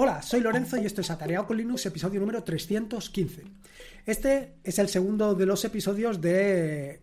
Hola, soy Lorenzo y esto es Atareado con Linux, episodio número 315. Este es el segundo de los episodios del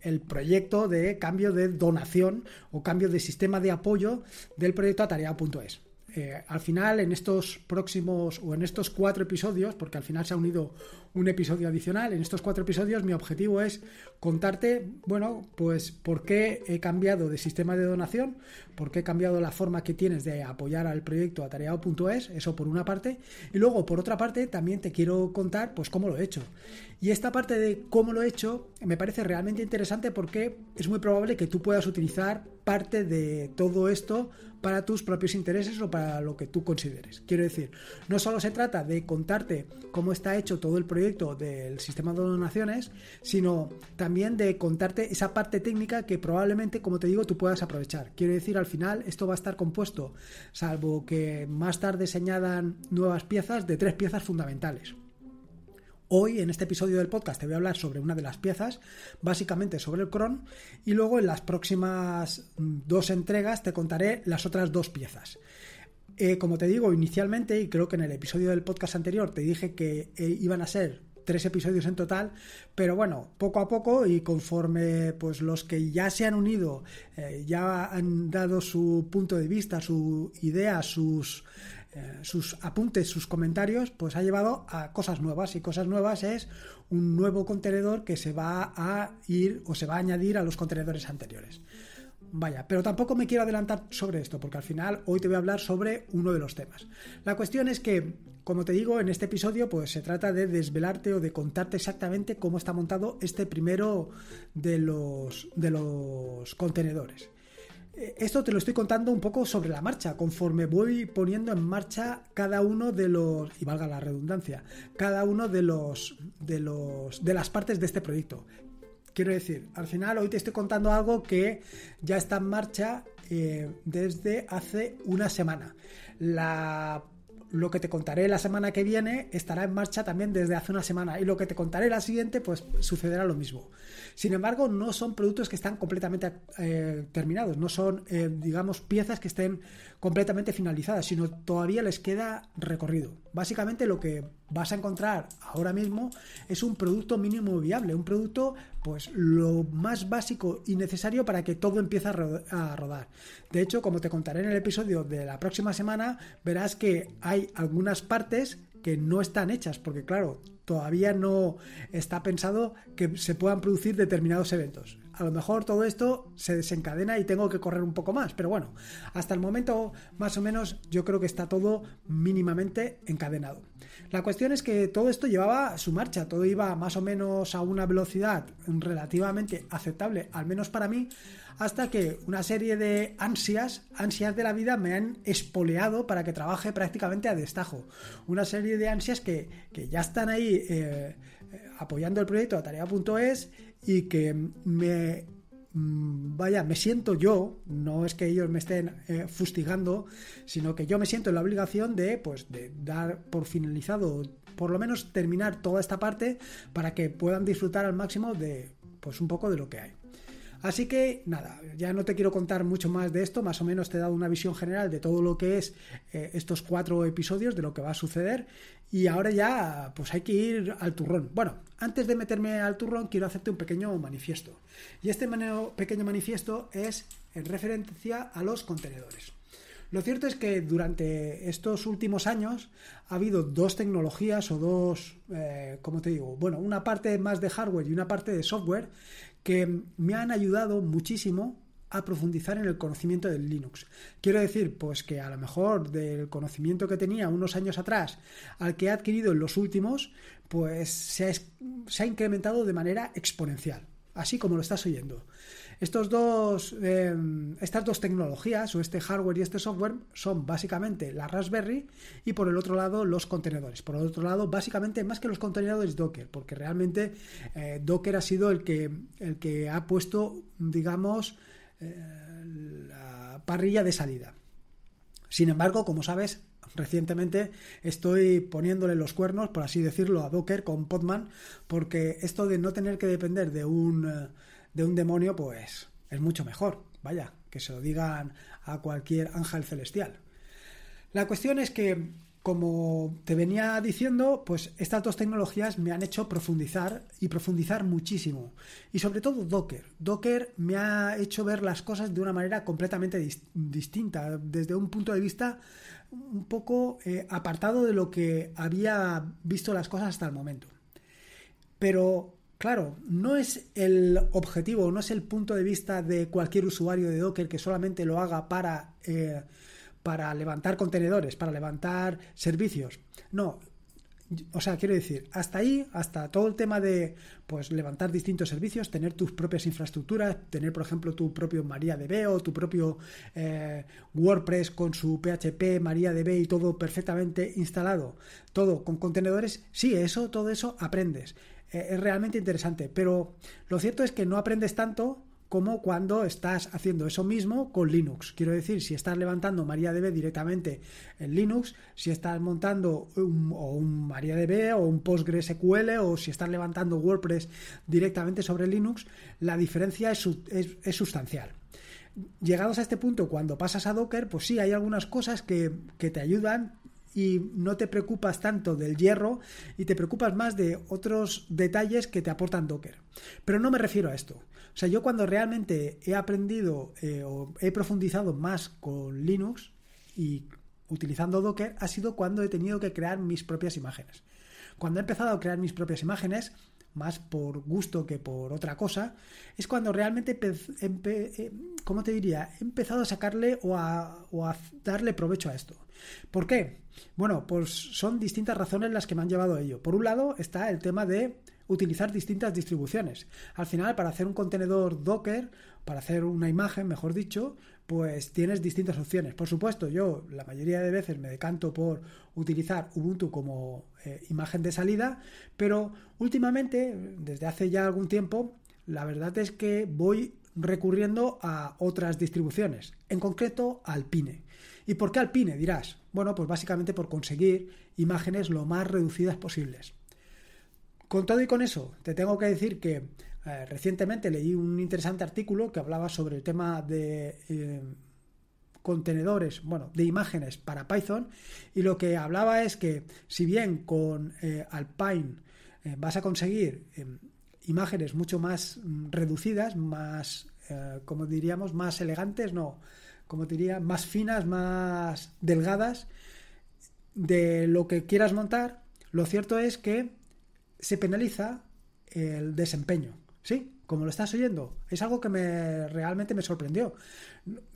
eh, proyecto de cambio de donación o cambio de sistema de apoyo del proyecto atareado.es. Eh, al final en estos próximos o en estos cuatro episodios, porque al final se ha unido un episodio adicional, en estos cuatro episodios mi objetivo es contarte, bueno, pues por qué he cambiado de sistema de donación, por qué he cambiado la forma que tienes de apoyar al proyecto atareado.es, eso por una parte, y luego por otra parte también te quiero contar pues cómo lo he hecho. Y esta parte de cómo lo he hecho me parece realmente interesante porque es muy probable que tú puedas utilizar parte de todo esto para tus propios intereses o para lo que tú consideres. Quiero decir, no solo se trata de contarte cómo está hecho todo el proyecto del sistema de donaciones, sino también de contarte esa parte técnica que probablemente, como te digo, tú puedas aprovechar. Quiero decir, al final esto va a estar compuesto, salvo que más tarde se añadan nuevas piezas, de tres piezas fundamentales. Hoy, en este episodio del podcast, te voy a hablar sobre una de las piezas, básicamente sobre el cron, y luego en las próximas mm, dos entregas te contaré las otras dos piezas. Eh, como te digo inicialmente, y creo que en el episodio del podcast anterior te dije que eh, iban a ser tres episodios en total, pero bueno, poco a poco y conforme pues los que ya se han unido, eh, ya han dado su punto de vista, su idea, sus eh, sus apuntes, sus comentarios, pues ha llevado a cosas nuevas. Y cosas nuevas es un nuevo contenedor que se va a ir o se va a añadir a los contenedores anteriores. Vaya, pero tampoco me quiero adelantar sobre esto, porque al final hoy te voy a hablar sobre uno de los temas. La cuestión es que, como te digo, en este episodio pues se trata de desvelarte o de contarte exactamente cómo está montado este primero de los, de los contenedores esto te lo estoy contando un poco sobre la marcha, conforme voy poniendo en marcha cada uno de los, y valga la redundancia, cada uno de los, de los, de las partes de este proyecto. Quiero decir, al final hoy te estoy contando algo que ya está en marcha eh, desde hace una semana. lo que te contaré la semana que viene estará en marcha también desde hace una semana y lo que te contaré la siguiente pues sucederá lo mismo. Sin embargo, no son productos que están completamente eh, terminados, no son, eh, digamos, piezas que estén completamente finalizadas, sino todavía les queda recorrido. Básicamente lo que vas a encontrar ahora mismo es un producto mínimo viable, un producto pues lo más básico y necesario para que todo empiece a rodar. De hecho, como te contaré en el episodio de la próxima semana, verás que hay algunas partes que no están hechas, porque claro, todavía no está pensado que se puedan producir determinados eventos a lo mejor todo esto se desencadena y tengo que correr un poco más. Pero bueno, hasta el momento más o menos yo creo que está todo mínimamente encadenado. La cuestión es que todo esto llevaba su marcha, todo iba más o menos a una velocidad relativamente aceptable, al menos para mí, hasta que una serie de ansias, ansias de la vida, me han espoleado para que trabaje prácticamente a destajo. Una serie de ansias que, ya están ahí eh, eh, apoyando el proyecto a tarea.es y que me mm, vaya, me siento yo, no es que ellos me estén eh, fustigando, sino que yo me siento en la obligación de, pues, de dar por finalizado, por lo menos terminar toda esta parte para que puedan disfrutar al máximo de, pues, un poco de lo que hay. Así que nada, ya no te quiero contar mucho más de esto, más o menos te he dado una visión general de todo lo que es eh, estos cuatro episodios, de lo que va a suceder y ahora ya pues hay que ir al turrón. Bueno, antes de meterme al turrón quiero hacerte un pequeño manifiesto y este pequeño manifiesto es en referencia a los contenedores. Lo cierto es que durante estos últimos años ha habido dos tecnologías o dos, eh, como te digo? Bueno, una parte más de hardware y una parte de software que me han ayudado muchísimo a profundizar en el conocimiento del Linux. Quiero decir, pues que a lo mejor del conocimiento que tenía unos años atrás al que he adquirido en los últimos, pues se ha, se ha incrementado de manera exponencial, así como lo estás oyendo. Estos dos, em, estas dos tecnologías, o este hardware y este software, son básicamente la Raspberry y por el otro lado los contenedores. Por el otro lado, básicamente más que los contenedores Docker, porque realmente eh, Docker ha sido el que, el que ha puesto, digamos, eh, la parrilla de salida. Sin embargo, como sabes, recientemente estoy poniéndole los cuernos, por así decirlo, a Docker con Podman, porque esto de no tener que depender de un eh, de un demonio, pues es mucho mejor. Vaya, que se lo digan a cualquier ángel celestial. La cuestión es que, como te venía diciendo, pues estas dos tecnologías me han hecho profundizar y profundizar muchísimo. Y sobre todo Docker. Docker me ha hecho ver las cosas de una manera completamente distinta, desde un punto de vista un poco eh, apartado de lo que había visto las cosas hasta el momento. Pero claro, no es el objetivo, no es el punto de vista de cualquier usuario de Docker que solamente lo haga eh, para, levantar contenedores, para levantar servicios. No, o sea, quiero decir, hasta ahí, hasta todo el tema de pues levantar distintos servicios, tener tus propias infraestructuras, tener, por ejemplo, tu propio MariaDB o tu propio eh, WordPress con su PHP, MariaDB y todo perfectamente instalado, todo con contenedores, sí, eso, todo eso aprendes. Eh, es realmente interesante. Pero lo cierto es que no aprendes tanto como cuando estás haciendo eso mismo con Linux. Quiero decir, si estás levantando MariaDB directamente en Linux, si estás montando un, o un MariaDB o un PostgreSQL o si estás levantando WordPress directamente sobre Linux, la diferencia es, sustancial llegados a este punto, cuando pasas a Docker, pues sí, hay algunas cosas que, que te ayudan y no te preocupas tanto del hierro y te preocupas más de otros detalles que te aportan Docker. Pero no me refiero a esto. O sea, yo cuando realmente he aprendido eh, o he profundizado más con Linux y utilizando Docker ha sido cuando he tenido que crear mis propias imágenes. Cuando he empezado a crear mis propias imágenes, más por gusto que por otra cosa, es cuando realmente, eh, ¿cómo te diría?, he empezado a sacarle o a, darle provecho a esto. ¿Por qué? Bueno, pues son distintas razones las que me han llevado a ello. Por un lado está el tema de utilizar distintas distribuciones. Al final, para hacer un contenedor Docker, para hacer una imagen, mejor dicho, pues tienes distintas opciones. Por supuesto, yo la mayoría de veces me decanto por utilizar Ubuntu como eh, imagen de salida, pero últimamente, desde hace ya algún tiempo, la verdad es que voy recurriendo a otras distribuciones, en concreto Alpine. ¿Y por qué Alpine? dirás. Bueno, pues básicamente por conseguir imágenes lo más reducidas posibles. Con todo y con eso, te tengo que decir que eh, recientemente leí un interesante artículo que hablaba sobre el tema de eh, contenedores, bueno, de imágenes para Python y lo que hablaba es que si bien con eh, Alpine vas a conseguir em, imágenes mucho más mm, reducidas, más, como diríamos, más elegantes, no, como diría, más finas, más delgadas de lo que quieras montar, lo cierto es que se penaliza el desempeño. Sí, como lo estás oyendo. Es algo que me realmente me sorprendió.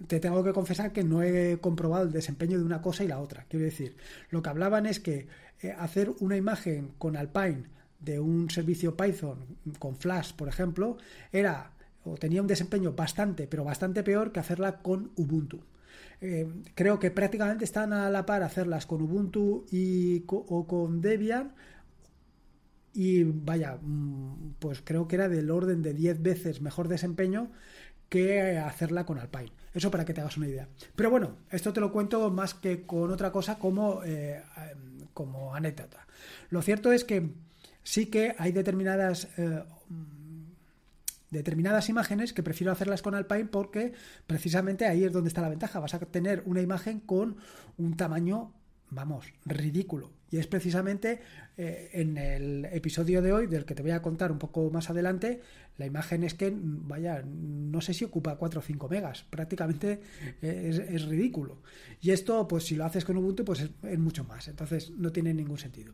Te tengo que confesar que no he comprobado el desempeño de una cosa y la otra. Quiero decir, lo que hablaban es que eh, hacer una imagen con Alpine de un servicio Python con Flash, por ejemplo, era o tenía un desempeño bastante, pero bastante peor que hacerla con Ubuntu. Eh, creo que prácticamente están a la par hacerlas con Ubuntu y o con Debian y vaya, mm, pues creo que era del orden de 10 veces mejor desempeño que eh, hacerla con Alpine. Eso para que te hagas una idea. Pero bueno, esto te lo cuento más que con otra cosa como, eh, eh, como anécdota. Lo cierto es que sí que hay determinadas... Mm, determinadas imágenes que prefiero hacerlas con Alpine porque precisamente ahí es donde está la ventaja. Vas a tener una imagen con un tamaño vamos, ridículo. Y es precisamente eh, en el episodio de hoy, del que te voy a contar un poco más adelante, la imagen es que, vaya, no sé si ocupa 4 o 5 megas, prácticamente eh, es, ridículo. Y esto, pues si lo haces con Ubuntu, pues es, mucho más, entonces no tiene ningún sentido.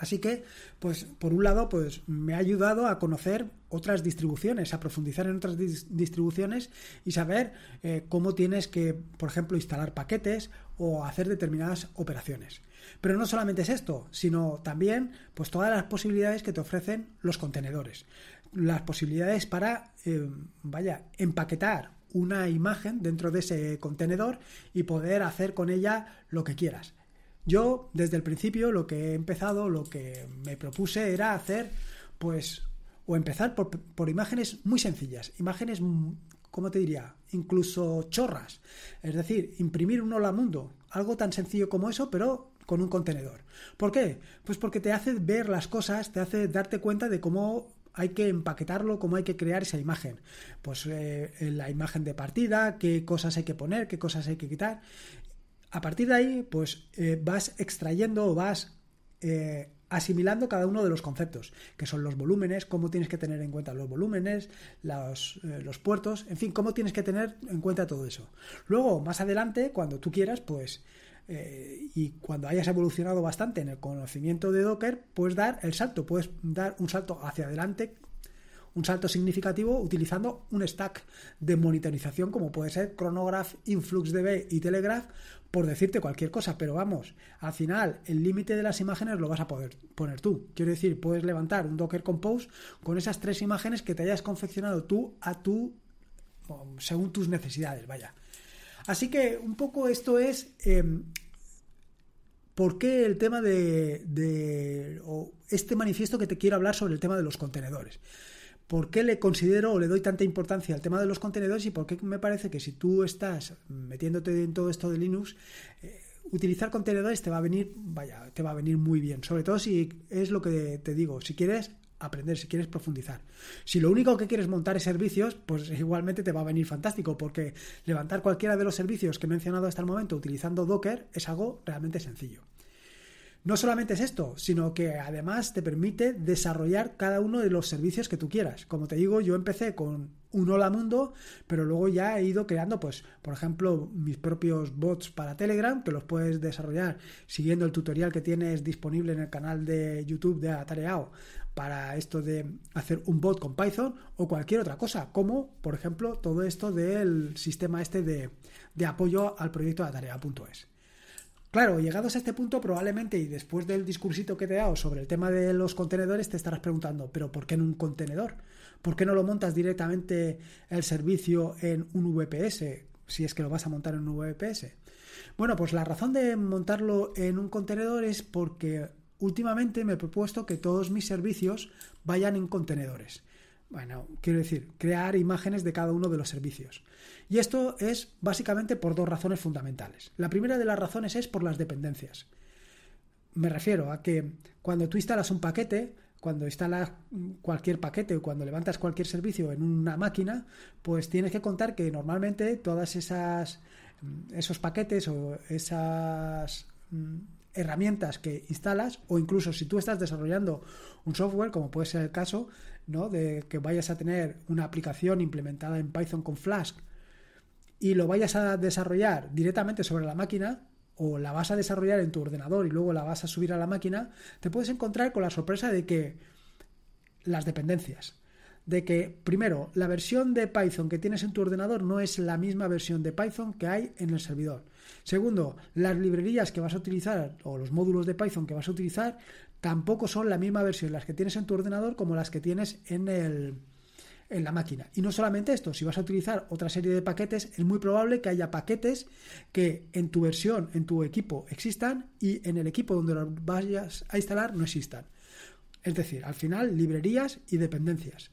Así que, pues por un lado, pues me ha ayudado a conocer otras distribuciones, a profundizar en otras distribuciones y saber eh, cómo tienes que, por ejemplo, instalar paquetes o hacer determinadas operaciones. Pero no solamente es esto, sino también pues todas las posibilidades que te ofrecen los contenedores, las posibilidades para eh, vaya empaquetar una imagen dentro de ese contenedor y poder hacer con ella lo que quieras. Yo desde el principio lo que he empezado, lo que me propuse era hacer pues o empezar por, por, imágenes muy sencillas, imágenes ¿cómo te diría? Incluso chorras. Es decir, imprimir un hola mundo. Algo tan sencillo como eso, pero con un contenedor. ¿Por qué? Pues porque te hace ver las cosas, te hace darte cuenta de cómo hay que empaquetarlo, cómo hay que crear esa imagen. Pues eh, la imagen de partida, qué cosas hay que poner, qué cosas hay que quitar. A partir de ahí, pues eh, vas extrayendo o vas eh, asimilando cada uno de los conceptos, que son los volúmenes, cómo tienes que tener en cuenta los volúmenes, eh, los, puertos, en fin, cómo tienes que tener en cuenta todo eso. Luego, más adelante, cuando tú quieras, pues, eh, y cuando hayas evolucionado bastante en el conocimiento de Docker, puedes dar el salto, puedes dar un salto hacia adelante, un salto significativo utilizando un stack de monitorización como puede ser Chronograph, InfluxDB y Telegraph por decirte cualquier cosa, pero vamos, al final el límite de las imágenes lo vas a poder poner tú. Quiero decir, puedes levantar un Docker Compose con esas tres imágenes que te hayas confeccionado tú a tu um, según tus necesidades, vaya. Así que un poco esto es em, por qué el tema de, este manifiesto que te quiero hablar sobre el tema de los contenedores. ¿Por qué le considero o le doy tanta importancia al tema de los contenedores y por qué me parece que si tú estás metiéndote en todo esto de Linux, eh, utilizar contenedores te va a venir, vaya, te va a venir muy bien, sobre todo si es lo que te digo, si quieres aprender, si quieres profundizar. Si lo único que quieres montar es servicios, pues igualmente te va a venir fantástico, porque levantar cualquiera de los servicios que he mencionado hasta el momento utilizando Docker es algo realmente sencillo. No solamente es esto, sino que además te permite desarrollar cada uno de los servicios que tú quieras. Como te digo, yo empecé con un hola mundo, pero luego ya he ido creando, pues, por ejemplo, mis propios bots para Telegram, que los puedes desarrollar siguiendo el tutorial que tienes disponible en el canal de YouTube de Atareao para esto de hacer un bot con Python o cualquier otra cosa, como por ejemplo todo esto del sistema este de, apoyo al proyecto Atareao.es. Claro, llegados a este punto, probablemente y después del discursito que te he dado sobre el tema de los contenedores, te estarás preguntando, ¿pero por qué en un contenedor? ¿Por qué no lo montas directamente el servicio en un VPS? Si es que lo vas a montar en un VPS. Bueno, pues la razón de montarlo en un contenedor es porque últimamente me he propuesto que todos mis servicios vayan en contenedores. Bueno, quiero decir, crear imágenes de cada uno de los servicios. Y esto es básicamente por dos razones fundamentales. La primera de las razones es por las dependencias. Me refiero a que cuando tú instalas un paquete, cuando instalas cualquier paquete o cuando levantas cualquier servicio en una máquina, pues tienes que contar que normalmente todas esas mm, esos paquetes o esas mm, herramientas que instalas o incluso si tú estás desarrollando un software, como puede ser el caso, de que vayas a tener una aplicación implementada en Python con Flask y lo vayas a desarrollar directamente sobre la máquina o la vas a desarrollar en tu ordenador y luego la vas a subir a la máquina, te puedes encontrar con la sorpresa de que las dependencias, de que, primero, la versión de Python que tienes en tu ordenador no es la misma versión de Python que hay en el servidor. Segundo, las librerías que vas a utilizar o los módulos de Python que vas a utilizar tampoco son la misma versión, las que tienes en tu ordenador como las que tienes en el, en la máquina. Y no solamente esto, si vas a utilizar otra serie de paquetes, es muy probable que haya paquetes que en tu versión, en tu equipo existan y en el equipo donde los vayas a instalar no existan. Es decir, al final, librerías y dependencias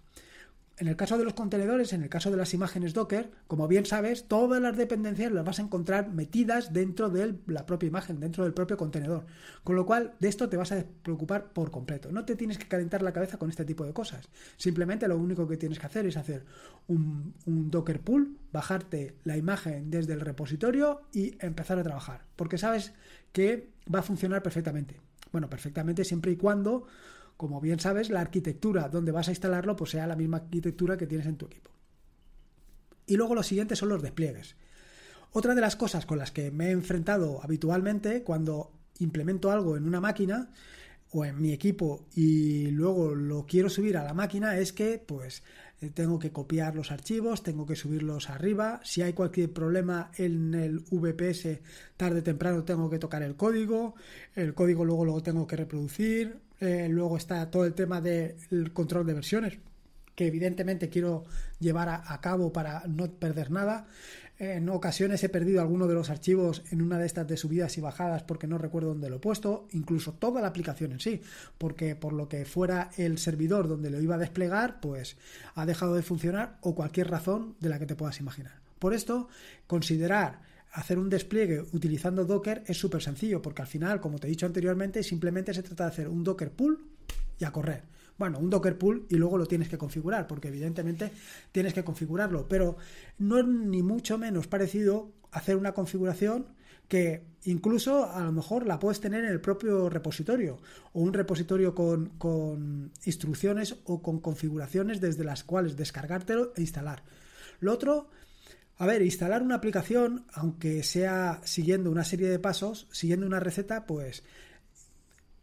en el caso de los contenedores, en el caso de las imágenes Docker, como bien sabes, todas las dependencias las vas a encontrar metidas dentro de la propia imagen, dentro del propio contenedor. Con lo cual, de esto te vas a preocupar por completo. No te tienes que calentar la cabeza con este tipo de cosas. Simplemente lo único que tienes que hacer es hacer un, Docker pool, bajarte la imagen desde el repositorio y empezar a trabajar. Porque sabes que va a funcionar perfectamente. Bueno, perfectamente siempre y cuando como bien sabes, la arquitectura donde vas a instalarlo pues sea la misma arquitectura que tienes en tu equipo. Y luego lo siguiente son los despliegues. Otra de las cosas con las que me he enfrentado habitualmente cuando implemento algo en una máquina o en mi equipo y luego lo quiero subir a la máquina es que pues eh, tengo que copiar los archivos, tengo que subirlos arriba, si hay cualquier problema en el VPS tarde o temprano tengo que tocar el código, el código luego lo tengo que reproducir, eh, luego está todo el tema del control de versiones, que evidentemente quiero llevar a, a cabo para no perder nada. Eh, en ocasiones he perdido alguno de los archivos en una de estas de subidas y bajadas porque no recuerdo dónde lo he puesto, incluso toda la aplicación en sí, porque por lo que fuera el servidor donde lo iba a desplegar, pues ha dejado de funcionar o cualquier razón de la que te puedas imaginar. Por esto, considerar hacer un despliegue utilizando Docker es súper sencillo, porque al final, como te he dicho anteriormente, simplemente se trata de hacer un Docker pull y a correr. Bueno, un Docker pull y luego lo tienes que configurar, porque evidentemente tienes que configurarlo, pero no es ni mucho menos parecido hacer una configuración que incluso a lo mejor la puedes tener en el propio repositorio o un repositorio con, con instrucciones o con configuraciones desde las cuales descargártelo e instalar. Lo otro a ver, instalar una aplicación, aunque sea siguiendo una serie de pasos, siguiendo una receta, pues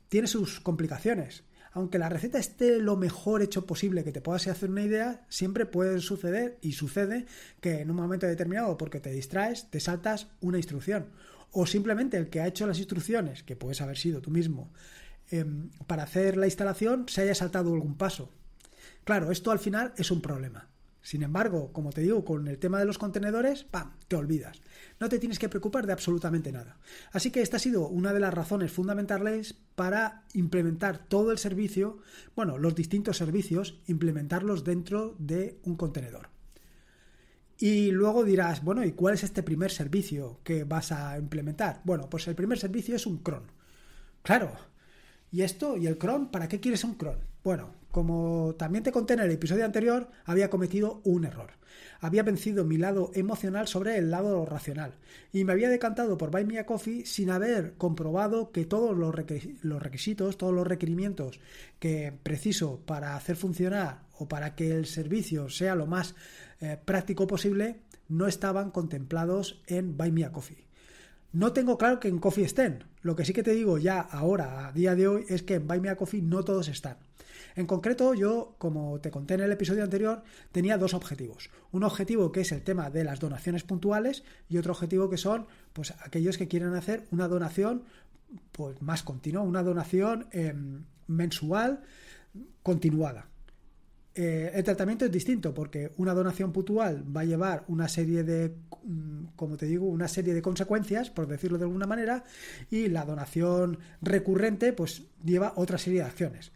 tiene sus complicaciones. Aunque la receta esté lo mejor hecho posible que te puedas hacer una idea, siempre puede suceder y sucede que en un momento determinado, porque te distraes, te saltas una instrucción. O simplemente el que ha hecho las instrucciones, que puedes haber sido tú mismo, em, para hacer la instalación, se haya saltado algún paso. Claro, esto al final es un problema. Sin embargo, como te digo, con el tema de los contenedores, ¡pam!, te olvidas. No te tienes que preocupar de absolutamente nada. Así que esta ha sido una de las razones fundamentales para implementar todo el servicio, bueno, los distintos servicios, implementarlos dentro de un contenedor. Y luego dirás, bueno, ¿y cuál es este primer servicio que vas a implementar? Bueno, pues el primer servicio es un cron. Claro. ¿Y esto? ¿Y el cron? ¿Para qué quieres un cron? Bueno, como también te conté en el episodio anterior, había cometido un error. Había vencido mi lado emocional sobre el lado racional y me había decantado por Buy a Coffee sin haber comprobado que todos los, requisitos, todos los requerimientos que preciso para hacer funcionar o para que el servicio sea lo más eh, práctico posible no estaban contemplados en Buy Coffee. No tengo claro que en Coffee estén. Lo que sí que te digo ya ahora, a día de hoy, es que en Buy Me Coffee no todos están. En concreto, yo, como te conté en el episodio anterior, tenía dos objetivos. Un objetivo que es el tema de las donaciones puntuales y otro objetivo que son pues, aquellos que quieren hacer una donación pues, más continua, una donación em, mensual continuada. Eh, el tratamiento es distinto porque una donación puntual va a llevar una serie de, mm, como te digo, una serie de consecuencias, por decirlo de alguna manera, y la donación recurrente pues lleva otra serie de acciones.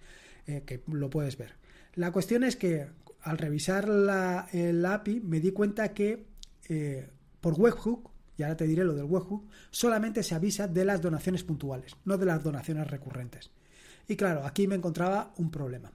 Eh, que lo puedes ver. La cuestión es que al revisar la, API me di cuenta que eh, por webhook, y ahora te diré lo del webhook, solamente se avisa de las donaciones puntuales, no de las donaciones recurrentes. Y claro, aquí me encontraba un problema.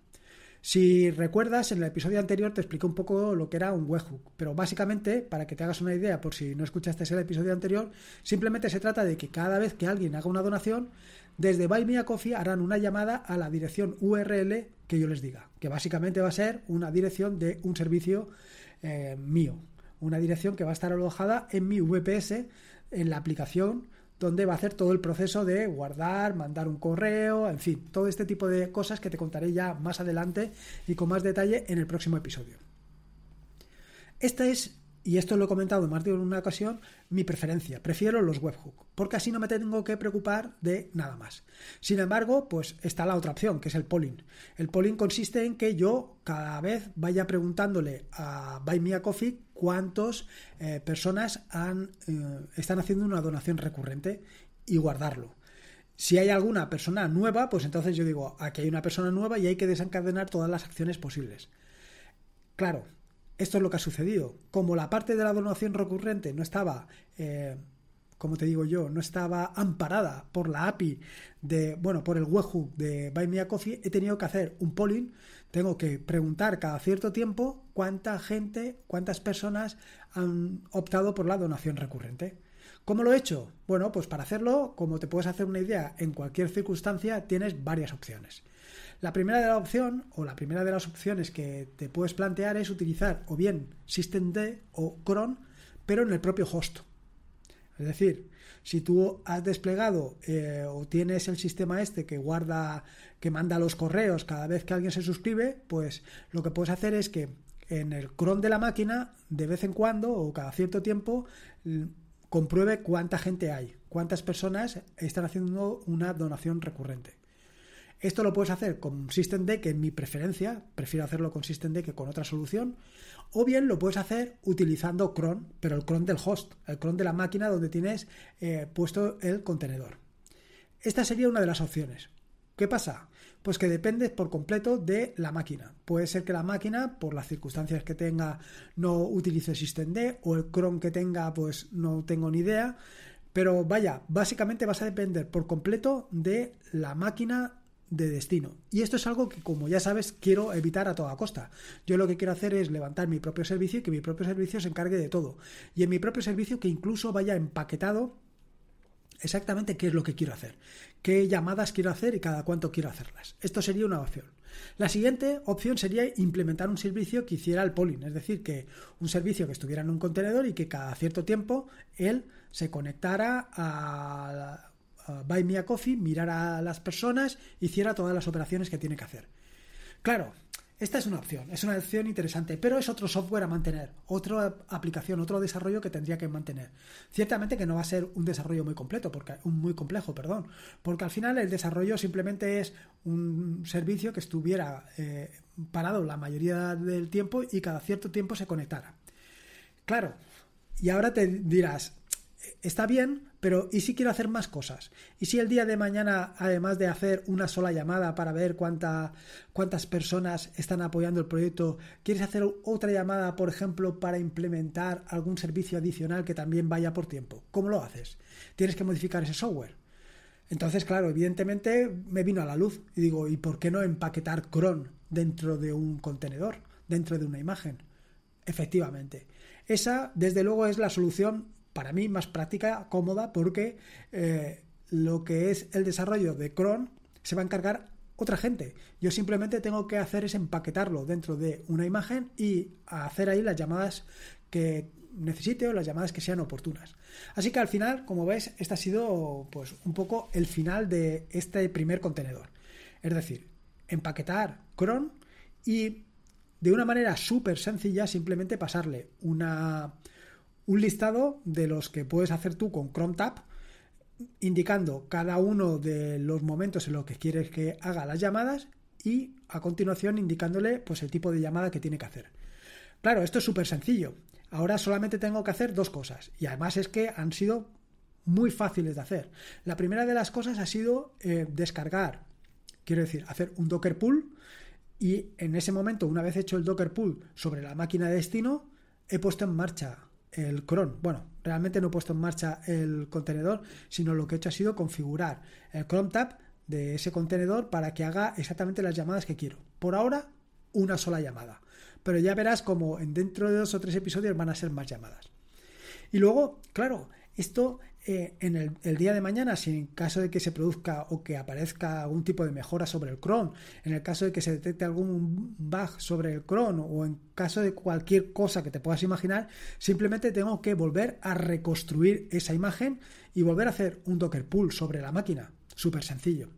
Si recuerdas, en el episodio anterior te expliqué un poco lo que era un webhook, pero básicamente, para que te hagas una idea, por si no escuchaste ese episodio anterior, simplemente se trata de que cada vez que alguien haga una donación, desde Buy Coffee harán una llamada a la dirección URL que yo les diga, que básicamente va a ser una dirección de un servicio eh, mío, una dirección que va a estar alojada en mi VPS, en la aplicación donde va a hacer todo el proceso de guardar, mandar un correo, en fin, todo este tipo de cosas que te contaré ya más adelante y con más detalle en el próximo episodio. Esta es y esto lo he comentado en más de una ocasión, mi preferencia. Prefiero los webhook, porque así no me tengo que preocupar de nada más. Sin embargo, pues está la otra opción, que es el polling. El polling consiste en que yo cada vez vaya preguntándole a BuyMeACoffee cuántas eh, personas han, eh, están haciendo una donación recurrente y guardarlo. Si hay alguna persona nueva, pues entonces yo digo, aquí hay una persona nueva y hay que desencadenar todas las acciones posibles. Claro, esto es lo que ha sucedido. Como la parte de la donación recurrente no estaba, eh, como te digo yo, no estaba amparada por la API de, bueno, por el webhook de Buy Me Coffee, he tenido que hacer un polling. Tengo que preguntar cada cierto tiempo cuánta gente, cuántas personas han optado por la donación recurrente. ¿Cómo lo he hecho? Bueno, pues para hacerlo, como te puedes hacer una idea, en cualquier circunstancia tienes varias opciones. La primera de la opción o la primera de las opciones que te puedes plantear es utilizar o bien systemd o cron, pero en el propio host. Es decir, si tú has desplegado eh, o tienes el sistema este que guarda, que manda los correos cada vez que alguien se suscribe, pues lo que puedes hacer es que en el cron de la máquina, de vez en cuando o cada cierto tiempo, compruebe cuánta gente hay, cuántas personas están haciendo una donación recurrente. Esto lo puedes hacer con SystemD, que es mi preferencia, prefiero hacerlo con SystemD que con otra solución, o bien lo puedes hacer utilizando cron, pero el cron del host, el cron de la máquina donde tienes eh, puesto el contenedor. Esta sería una de las opciones. ¿Qué pasa? Pues que depende por completo de la máquina. Puede ser que la máquina, por las circunstancias que tenga, no utilice SystemD o el cron que tenga, pues no tengo ni idea. Pero vaya, básicamente vas a depender por completo de la máquina de destino. Y esto es algo que, como ya sabes, quiero evitar a toda costa. Yo lo que quiero hacer es levantar mi propio servicio y que mi propio servicio se encargue de todo. Y en mi propio servicio que incluso vaya empaquetado exactamente qué es lo que quiero hacer, qué llamadas quiero hacer y cada cuánto quiero hacerlas. Esto sería una opción. La siguiente opción sería implementar un servicio que hiciera el polling, es decir, que un servicio que estuviera en un contenedor y que cada cierto tiempo él se conectara a by Buy a Coffee, mirara a las personas, hiciera todas las operaciones que tiene que hacer. Claro, esta es una opción, es una opción interesante, pero es otro software a mantener, otra aplicación, otro desarrollo que tendría que mantener. Ciertamente que no va a ser un desarrollo muy completo, porque un muy complejo, perdón, porque al final el desarrollo simplemente es un servicio que estuviera eh, parado la mayoría del tiempo y cada cierto tiempo se conectara. Claro, y ahora te dirás, eh, está bien, pero ¿y si quiero hacer más cosas? ¿Y si el día de mañana, además de hacer una sola llamada para ver cuánta, cuántas personas están apoyando el proyecto, quieres hacer otra llamada, por ejemplo, para implementar algún servicio adicional que también vaya por tiempo? ¿Cómo lo haces? Tienes que modificar ese software. Entonces, claro, evidentemente me vino a la luz y digo, ¿y por qué no empaquetar cron dentro de un contenedor, dentro de una imagen? Efectivamente. Esa, desde luego, es la solución para mí más práctica, cómoda, porque eh, lo que es el desarrollo de cron se va a encargar otra gente. Yo simplemente tengo que hacer es empaquetarlo dentro de una imagen y hacer ahí las llamadas que necesite o las llamadas que sean oportunas. Así que al final, como veis, este ha sido pues un poco el final de este primer contenedor. Es decir, empaquetar cron y de una manera súper sencilla simplemente pasarle una un listado de los que puedes hacer tú con Chrome Tab, indicando cada uno de los momentos en los que quieres que haga las llamadas y a continuación indicándole pues, el tipo de llamada que tiene que hacer. Claro, esto es súper sencillo. Ahora solamente tengo que hacer dos cosas y además es que han sido muy fáciles de hacer. La primera de las cosas ha sido eh, descargar, quiero decir, hacer un Docker Pool y en ese momento, una vez hecho el Docker Pool sobre la máquina de destino, he puesto en marcha el cron. Bueno, realmente no he puesto en marcha el contenedor, sino lo que he hecho ha sido configurar el chrome tab de ese contenedor para que haga exactamente las llamadas que quiero. Por ahora, una sola llamada. Pero ya verás como dentro de dos o tres episodios van a ser más llamadas. Y luego, claro, esto eh, en el, el, día de mañana, si en caso de que se produzca o que aparezca algún tipo de mejora sobre el cron, en el caso de que se detecte algún bug sobre el cron o en caso de cualquier cosa que te puedas imaginar, simplemente tengo que volver a reconstruir esa imagen y volver a hacer un Docker pull sobre la máquina. Súper sencillo.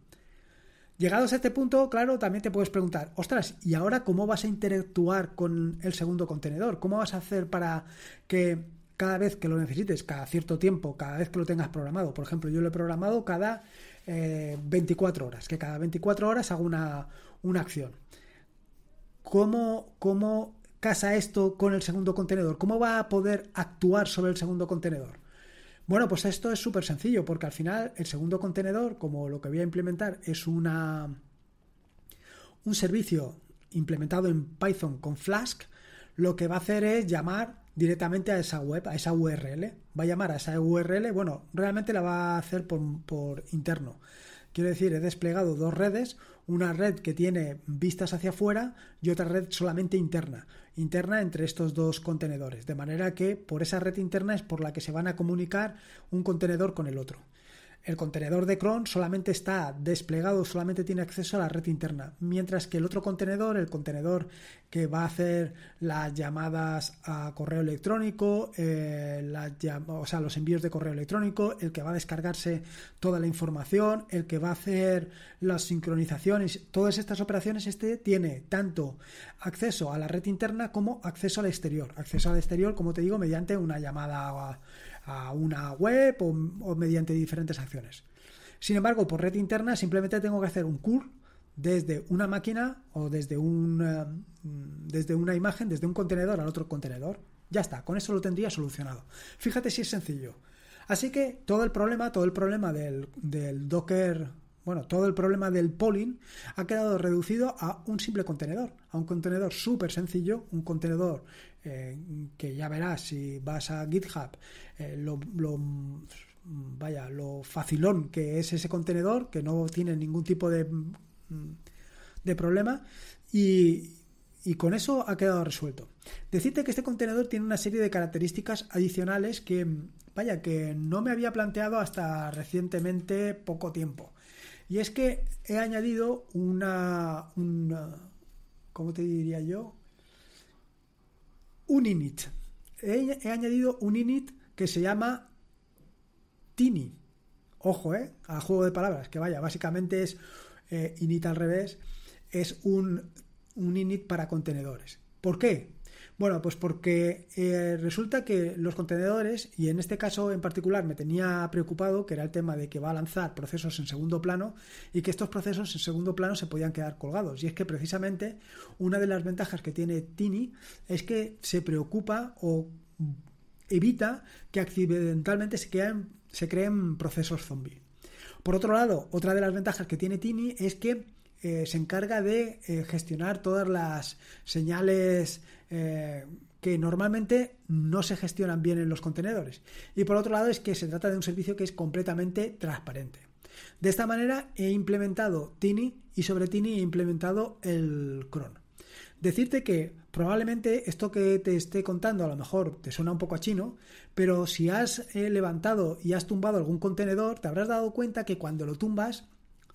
Llegados a este punto, claro, también te puedes preguntar, ostras, ¿y ahora cómo vas a interactuar con el segundo contenedor? ¿Cómo vas a hacer para que cada vez que lo necesites, cada cierto tiempo, cada vez que lo tengas programado. Por ejemplo, yo lo he programado cada 24 eh, horas, que cada 24 horas hago una, una acción. ¿Cómo, ¿Cómo casa esto con el segundo contenedor? ¿Cómo va a poder actuar sobre el segundo contenedor? Bueno, pues esto es súper sencillo, porque al final el segundo contenedor, como lo que voy a implementar, es una un servicio implementado en Python con Flask, lo que va a hacer es llamar directamente a esa web, a esa URL. Va a llamar a esa URL, bueno, realmente la va a hacer por, por interno. Quiero decir, he desplegado dos redes, una red que tiene vistas hacia afuera y otra red solamente interna, interna entre estos dos contenedores, de manera que por esa red interna es por la que se van a comunicar un contenedor con el otro. El contenedor de cron solamente está desplegado, solamente tiene acceso a la red interna, mientras que el otro contenedor, el contenedor que va a hacer las llamadas a correo electrónico, eh, o sea, los envíos de correo electrónico, el que va a descargarse toda la información, el que va a hacer las sincronizaciones, todas estas operaciones, este tiene tanto acceso a la red interna como acceso al exterior. Acceso al exterior, como te digo, mediante una llamada a una web o, mediante diferentes acciones. Sin embargo, por red interna simplemente tengo que hacer un curl desde una máquina o desde, un, eh, desde una imagen, desde un contenedor al otro contenedor. Ya está, con eso lo tendría solucionado. Fíjate si es sencillo. Así que todo el problema, todo el problema del, del Docker, bueno, todo el problema del polling ha quedado reducido a un simple contenedor, a un contenedor súper sencillo, un contenedor eh, que ya verás si vas a GitHub eh, lo, lo, vaya lo facilón que es ese contenedor que no tiene ningún tipo de, mm, de problema y, con eso ha quedado resuelto. Decirte que este contenedor tiene una serie de características adicionales que, vaya, que no me había planteado hasta recientemente poco tiempo. Y es que he añadido una, una ¿cómo te diría yo? un init. He, añadido un init que se llama Tini. Ojo, ¿eh? A juego de palabras, que vaya, básicamente es eh, init al revés, es un, un init para contenedores. ¿Por qué? Bueno, pues porque eh, resulta que los contenedores, y en este caso en particular me tenía preocupado, que era el tema de que va a lanzar procesos en segundo plano y que estos procesos en segundo plano se podían quedar colgados. Y es que precisamente una de las ventajas que tiene Tini es que se preocupa o evita que accidentalmente se, se creen procesos zombie. Por otro lado, otra de las ventajas que tiene Tini es que eh, se encarga de eh, gestionar todas las señales eh, que normalmente no se gestionan bien en los contenedores. Y por otro lado es que se trata de un servicio que es completamente transparente. De esta manera he implementado Tini y sobre Tini he implementado el cron. Decirte que probablemente esto que te esté contando a lo mejor te suena un poco a chino, pero si has levantado y has tumbado algún contenedor, te habrás dado cuenta que cuando lo tumbas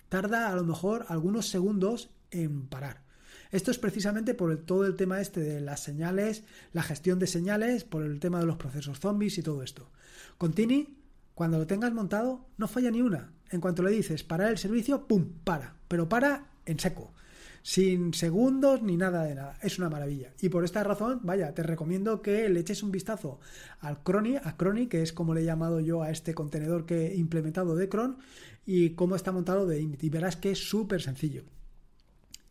tarda a lo mejor algunos segundos en parar. Esto es precisamente por todo el tema este de las señales, la gestión de señales, por el tema de los procesos zombies y todo esto. Con Tini, cuando lo tengas montado, no falla ni una. En cuanto le dices parar el servicio, ¡pum! para. Pero para en seco sin segundos ni nada de nada. Es una maravilla. Y por esta razón, vaya, te recomiendo que le eches un vistazo al Crony, a Crony, que es como le he llamado yo a este contenedor que he implementado de Cron, y cómo está montado de Init. Y verás que es súper sencillo.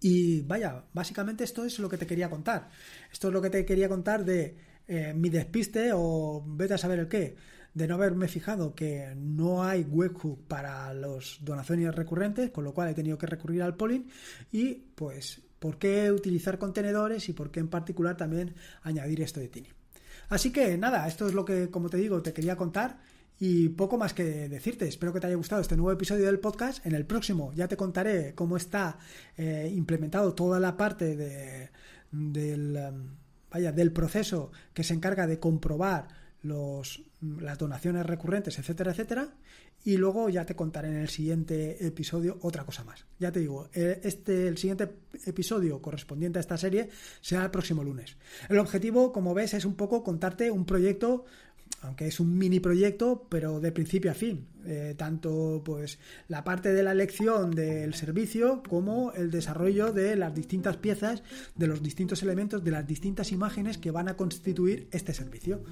Y vaya, básicamente esto es lo que te quería contar. Esto es lo que te quería contar de eh, mi despiste o vete a saber el qué, de no haberme fijado que no hay webhook para las donaciones recurrentes, con lo cual he tenido que recurrir al polling y pues por qué utilizar contenedores y por qué en particular también añadir esto de Tini. Así que nada, esto es lo que como te digo te quería contar. Y poco más que decirte, espero que te haya gustado este nuevo episodio del podcast. En el próximo ya te contaré cómo está eh, implementado toda la parte de, del... Em, vaya, del proceso que se encarga de comprobar los, mm, las donaciones recurrentes, etcétera, etcétera. Y luego ya te contaré en el siguiente episodio otra cosa más. Ya te digo, eh, este, el siguiente episodio correspondiente a esta serie será el próximo lunes. El objetivo, como ves, es un poco contarte un proyecto aunque es un mini proyecto, pero de principio a fin. Eh, tanto pues la parte de la elección del servicio como el desarrollo de las distintas piezas, de los distintos elementos, de las distintas imágenes que van a constituir este servicio.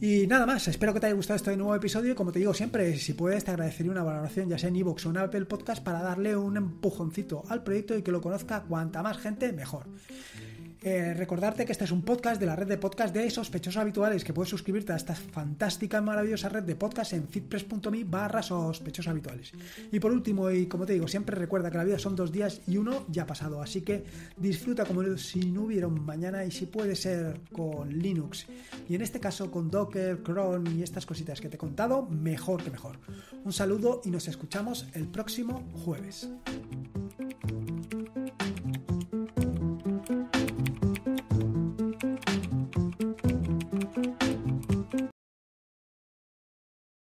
Y nada más, espero que te haya gustado este nuevo episodio. Y Como te digo siempre, si puedes, te agradecería una valoración, ya sea en iVoox o en Apple Podcast, para darle un empujoncito al proyecto y que lo conozca cuanta más gente, mejor. Eh, recordarte que este es un podcast de la red de podcast de sospechosos habituales, que puedes suscribirte a esta fantástica, maravillosa red de podcast en fitpress.me barra sospechosos habituales. Y por último, y como te digo, siempre recuerda que la vida son dos días y uno ya ha pasado, así que disfruta como si no hubiera un mañana y si puede ser con Linux. Y en este caso con Docker, Chrome y estas cositas que te he contado, mejor que mejor. Un saludo y nos escuchamos el próximo jueves.